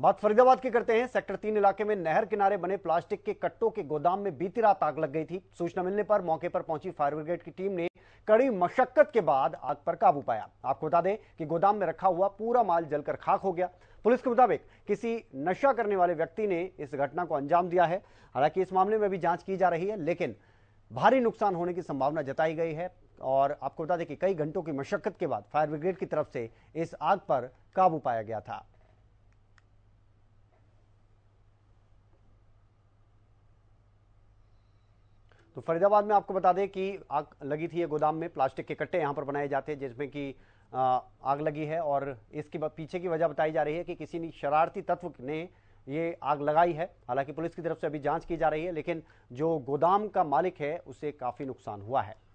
बात फरीदाबाद की करते हैं सेक्टर तीन इलाके में नहर किनारे बने प्लास्टिक के कट्टों के गोदाम में बीती रात आग लग गई थी सूचना मिलने पर मौके पर पहुंची फायर ब्रिगेड की टीम ने कड़ी मशक्कत के बाद आग पर काबू पाया आपको बता दें कि गोदाम में रखा हुआ पूरा माल जलकर खाक हो गया पुलिस के मुताबिक किसी नशा करने वाले व्यक्ति ने इस घटना को अंजाम दिया है हालांकि इस मामले में भी जांच की जा रही है लेकिन भारी नुकसान होने की संभावना जताई गई है और आपको बता दें कि कई घंटों की मशक्कत के बाद फायर ब्रिगेड की तरफ से इस आग पर काबू पाया गया था तो फरीदाबाद में आपको बता दें कि आग लगी थी ये गोदाम में प्लास्टिक के कट्टे यहाँ पर बनाए जाते हैं जिसमें कि आग लगी है और इसके पीछे की वजह बताई जा रही है कि किसी शरारती तत्व ने ये आग लगाई है हालांकि पुलिस की तरफ से अभी जांच की जा रही है लेकिन जो गोदाम का मालिक है उसे काफ़ी नुकसान हुआ है